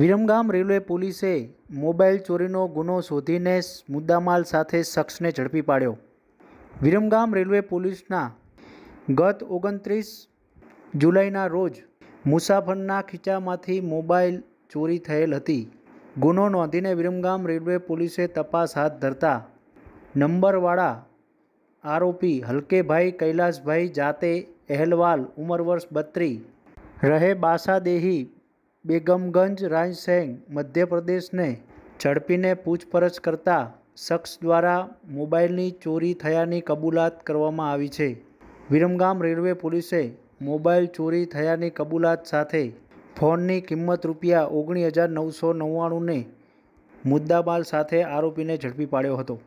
Viramgam railway પોલીસે mobile ચોરીનો ગુનો શોધીને મુદ્દામાલ સાથે શખ્સને ઝડપી પાડ્યો વિરમગામ રેલવે પોલીસના ગત ઓગણત્રીસ જુલાઈના રોજ મુસાફરના ખીચામાંથી મોબાઈલ ચોરી થયેલ હતી ગુનો નોંધીને વિરમગામ રેલવે પોલીસે તપાસ હાથ ધરતા નંબરવાળા આરોપી હલકેભાઈ કૈલાસભાઈ જાતે અહેલવાલ ઉંમર વર્ષ બત્રી રહે બાસાદેહી બેગમગંજ રાજસેંગ મધ્યપ્રદેશને ઝડપીને પૂછપરછ કરતા શખ્સ દ્વારા મોબાઈલની ચોરી થયાની કબૂલાત કરવામાં આવી છે વિરમગામ રેલવે પોલીસે મોબાઈલ ચોરી થયાની કબૂલાત સાથે ફોનની કિંમત રૂપિયા ઓગણીસ હજાર નવસો નવ્વાણુંને મુદ્દાબાલ સાથે આરોપીને ઝડપી પાડ્યો હતો